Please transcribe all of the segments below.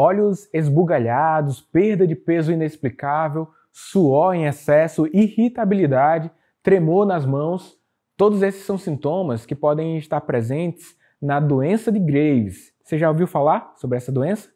Olhos esbugalhados, perda de peso inexplicável, suor em excesso, irritabilidade, tremor nas mãos, todos esses são sintomas que podem estar presentes na doença de Graves. Você já ouviu falar sobre essa doença?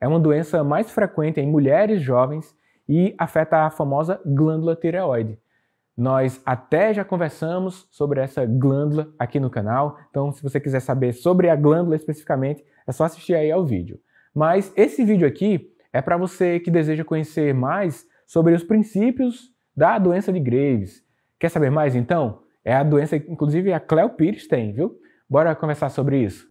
É uma doença mais frequente em mulheres jovens e afeta a famosa glândula tireoide. Nós até já conversamos sobre essa glândula aqui no canal, então se você quiser saber sobre a glândula especificamente, é só assistir aí ao vídeo. Mas esse vídeo aqui é para você que deseja conhecer mais sobre os princípios da doença de Graves. Quer saber mais então? É a doença, que inclusive a Cleo Pires tem, viu? Bora conversar sobre isso.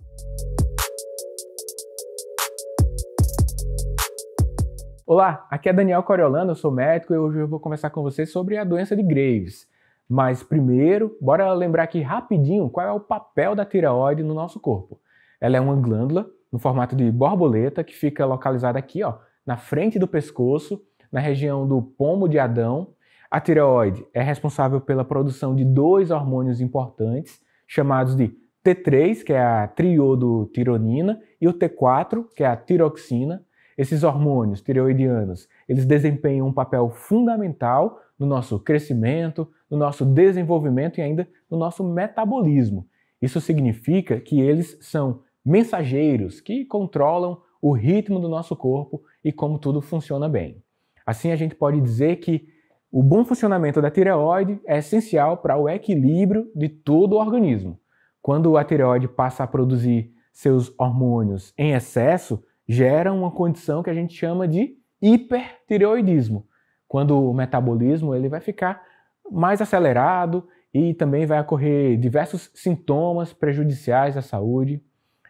Olá, aqui é Daniel Coriolano, eu sou médico e hoje eu vou conversar com você sobre a doença de Graves. Mas primeiro, bora lembrar aqui rapidinho qual é o papel da tireoide no nosso corpo. Ela é uma glândula no formato de borboleta, que fica localizada aqui, ó, na frente do pescoço, na região do pomo de Adão. A tireoide é responsável pela produção de dois hormônios importantes, chamados de T3, que é a triodotironina, e o T4, que é a tiroxina. Esses hormônios tireoidianos, eles desempenham um papel fundamental no nosso crescimento, no nosso desenvolvimento e ainda no nosso metabolismo. Isso significa que eles são mensageiros que controlam o ritmo do nosso corpo e como tudo funciona bem. Assim, a gente pode dizer que o bom funcionamento da tireoide é essencial para o equilíbrio de todo o organismo. Quando a tireoide passa a produzir seus hormônios em excesso, gera uma condição que a gente chama de hipertireoidismo, quando o metabolismo ele vai ficar mais acelerado e também vai ocorrer diversos sintomas prejudiciais à saúde,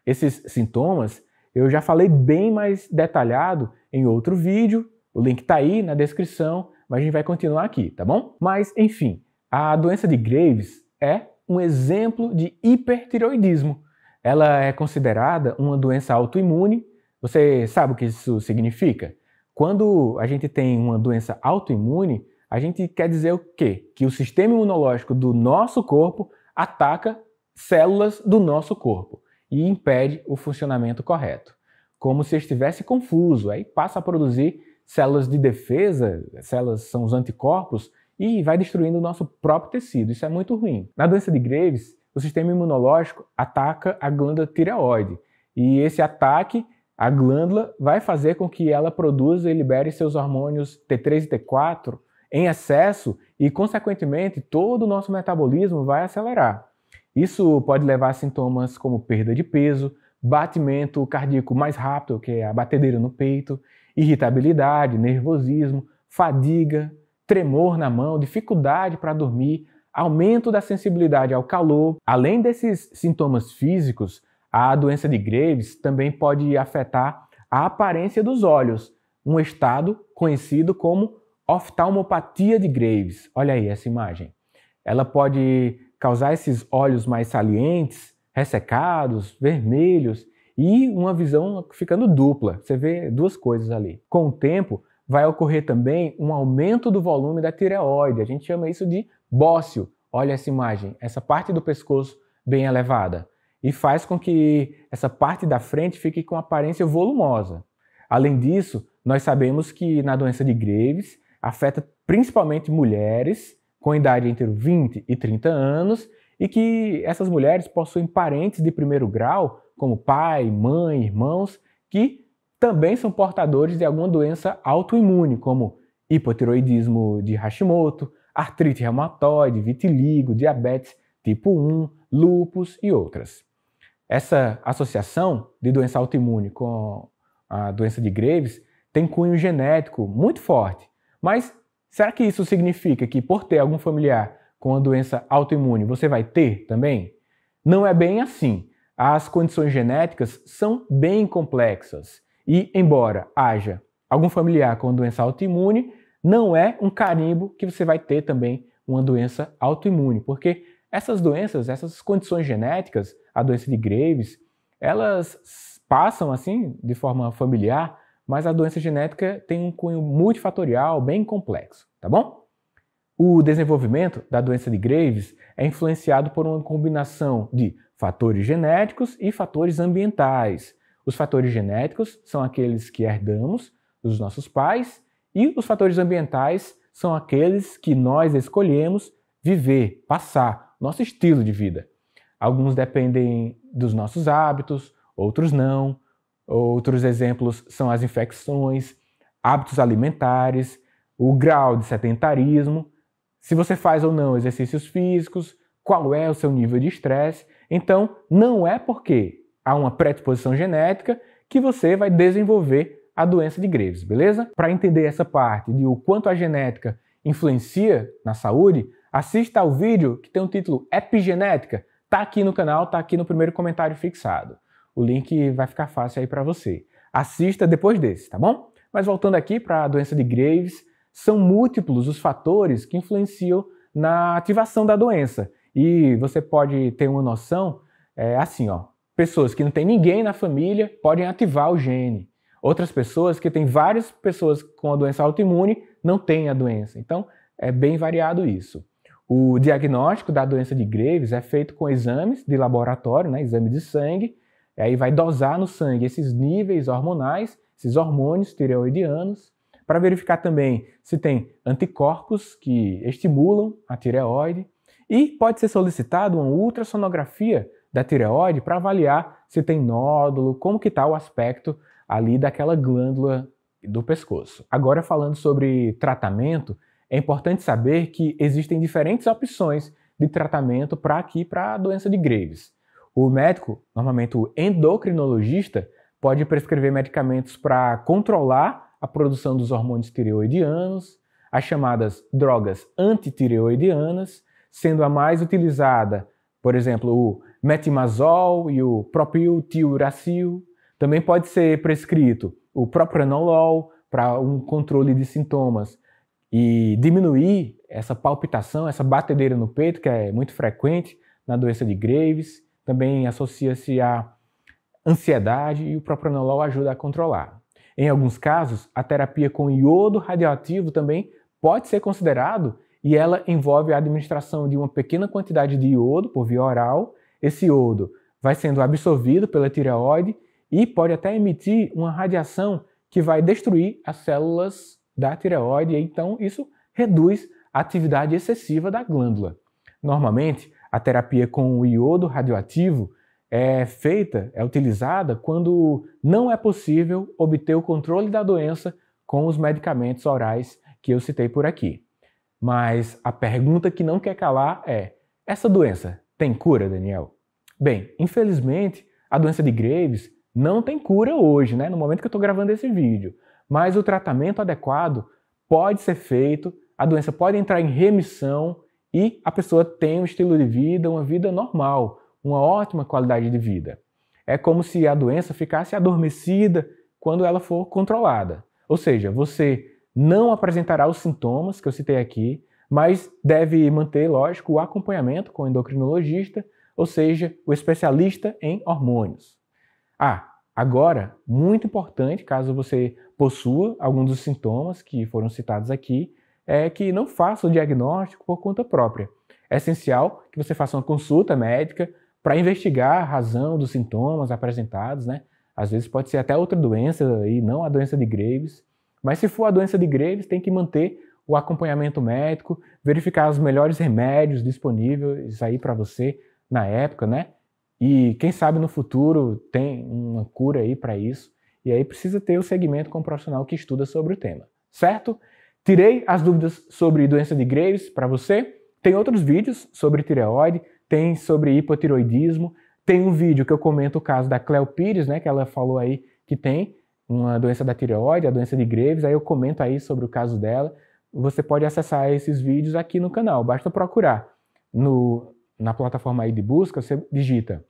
esses sintomas eu já falei bem mais detalhado em outro vídeo, o link está aí na descrição, mas a gente vai continuar aqui, tá bom? Mas, enfim, a doença de Graves é um exemplo de hipertiroidismo. Ela é considerada uma doença autoimune. Você sabe o que isso significa? Quando a gente tem uma doença autoimune, a gente quer dizer o quê? Que o sistema imunológico do nosso corpo ataca células do nosso corpo e impede o funcionamento correto. Como se estivesse confuso, aí passa a produzir células de defesa, células são os anticorpos, e vai destruindo o nosso próprio tecido. Isso é muito ruim. Na doença de Graves, o sistema imunológico ataca a glândula tireoide, e esse ataque a glândula vai fazer com que ela produza e libere seus hormônios T3 e T4 em excesso e, consequentemente, todo o nosso metabolismo vai acelerar. Isso pode levar a sintomas como perda de peso, batimento cardíaco mais rápido, que é a batedeira no peito, irritabilidade, nervosismo, fadiga, tremor na mão, dificuldade para dormir, aumento da sensibilidade ao calor. Além desses sintomas físicos, a doença de Graves também pode afetar a aparência dos olhos, um estado conhecido como oftalmopatia de Graves. Olha aí essa imagem. Ela pode causar esses olhos mais salientes, ressecados, vermelhos e uma visão ficando dupla. Você vê duas coisas ali. Com o tempo, vai ocorrer também um aumento do volume da tireoide. A gente chama isso de bócio. Olha essa imagem, essa parte do pescoço bem elevada. E faz com que essa parte da frente fique com aparência volumosa. Além disso, nós sabemos que na doença de Graves afeta principalmente mulheres com idade entre 20 e 30 anos e que essas mulheres possuem parentes de primeiro grau, como pai, mãe, irmãos, que também são portadores de alguma doença autoimune, como hipotiroidismo de Hashimoto, artrite reumatoide, vitiligo, diabetes tipo 1, lúpus e outras. Essa associação de doença autoimune com a doença de Graves tem cunho genético muito forte, mas Será que isso significa que, por ter algum familiar com a doença autoimune, você vai ter também? Não é bem assim. As condições genéticas são bem complexas e, embora haja algum familiar com a doença autoimune, não é um carimbo que você vai ter também uma doença autoimune, porque essas doenças, essas condições genéticas, a doença de Graves, elas passam assim de forma familiar mas a doença genética tem um cunho multifatorial bem complexo, tá bom? O desenvolvimento da doença de Graves é influenciado por uma combinação de fatores genéticos e fatores ambientais. Os fatores genéticos são aqueles que herdamos dos nossos pais e os fatores ambientais são aqueles que nós escolhemos viver, passar, nosso estilo de vida. Alguns dependem dos nossos hábitos, outros não. Outros exemplos são as infecções, hábitos alimentares, o grau de sedentarismo, se você faz ou não exercícios físicos, qual é o seu nível de estresse. Então, não é porque há uma predisposição genética que você vai desenvolver a doença de Graves, beleza? Para entender essa parte de o quanto a genética influencia na saúde, assista ao vídeo que tem o título Epigenética. Tá aqui no canal, tá aqui no primeiro comentário fixado. O link vai ficar fácil aí para você. Assista depois desse, tá bom? Mas voltando aqui para a doença de Graves, são múltiplos os fatores que influenciam na ativação da doença. E você pode ter uma noção é, assim, ó. Pessoas que não têm ninguém na família podem ativar o gene. Outras pessoas que têm várias pessoas com a doença autoimune não têm a doença. Então, é bem variado isso. O diagnóstico da doença de Graves é feito com exames de laboratório, né, exame de sangue, e aí vai dosar no sangue esses níveis hormonais, esses hormônios tireoidianos, para verificar também se tem anticorpos que estimulam a tireoide. E pode ser solicitado uma ultrassonografia da tireoide para avaliar se tem nódulo, como que está o aspecto ali daquela glândula do pescoço. Agora falando sobre tratamento, é importante saber que existem diferentes opções de tratamento para aqui para a doença de Graves. O médico, normalmente o endocrinologista, pode prescrever medicamentos para controlar a produção dos hormônios tireoidianos, as chamadas drogas antitireoidianas, sendo a mais utilizada, por exemplo, o metimazol e o propiltiouracil. Também pode ser prescrito o propranolol para um controle de sintomas e diminuir essa palpitação, essa batedeira no peito, que é muito frequente na doença de Graves também associa-se à ansiedade e o propranolol ajuda a controlar. Em alguns casos, a terapia com iodo radioativo também pode ser considerado e ela envolve a administração de uma pequena quantidade de iodo por via oral. Esse iodo vai sendo absorvido pela tireoide e pode até emitir uma radiação que vai destruir as células da tireoide, então isso reduz a atividade excessiva da glândula. Normalmente, a terapia com o iodo radioativo é feita, é utilizada quando não é possível obter o controle da doença com os medicamentos orais que eu citei por aqui. Mas a pergunta que não quer calar é: essa doença tem cura, Daniel? Bem, infelizmente, a doença de Graves não tem cura hoje, né, no momento que eu estou gravando esse vídeo. Mas o tratamento adequado pode ser feito, a doença pode entrar em remissão e a pessoa tem um estilo de vida, uma vida normal, uma ótima qualidade de vida. É como se a doença ficasse adormecida quando ela for controlada. Ou seja, você não apresentará os sintomas que eu citei aqui, mas deve manter, lógico, o acompanhamento com o endocrinologista, ou seja, o especialista em hormônios. Ah, agora, muito importante, caso você possua algum dos sintomas que foram citados aqui, é que não faça o diagnóstico por conta própria. É essencial que você faça uma consulta médica para investigar a razão dos sintomas apresentados, né? Às vezes pode ser até outra doença e não a doença de Graves. Mas se for a doença de Graves, tem que manter o acompanhamento médico, verificar os melhores remédios disponíveis aí para você na época, né? E quem sabe no futuro tem uma cura aí para isso. E aí precisa ter o segmento com o profissional que estuda sobre o tema, certo? Tirei as dúvidas sobre doença de Graves para você. Tem outros vídeos sobre tireoide, tem sobre hipotiroidismo, tem um vídeo que eu comento o caso da Cleo Pires, né, que ela falou aí que tem uma doença da tireoide, a doença de Graves, aí eu comento aí sobre o caso dela. Você pode acessar esses vídeos aqui no canal, basta procurar no, na plataforma aí de busca, você digita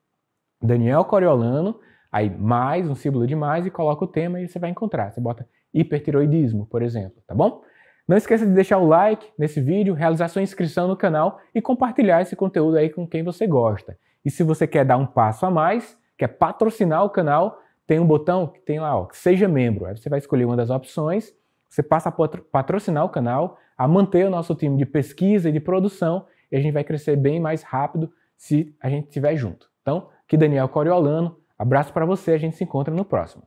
Daniel Coriolano, aí mais, um símbolo de mais, e coloca o tema e você vai encontrar. Você bota hipertiroidismo, por exemplo, tá bom? Não esqueça de deixar o like nesse vídeo, realizar sua inscrição no canal e compartilhar esse conteúdo aí com quem você gosta. E se você quer dar um passo a mais, quer patrocinar o canal, tem um botão que tem lá, ó, seja membro. Aí você vai escolher uma das opções, você passa a patrocinar o canal, a manter o nosso time de pesquisa e de produção, e a gente vai crescer bem mais rápido se a gente estiver junto. Então, aqui Daniel Coriolano, abraço para você, a gente se encontra no próximo.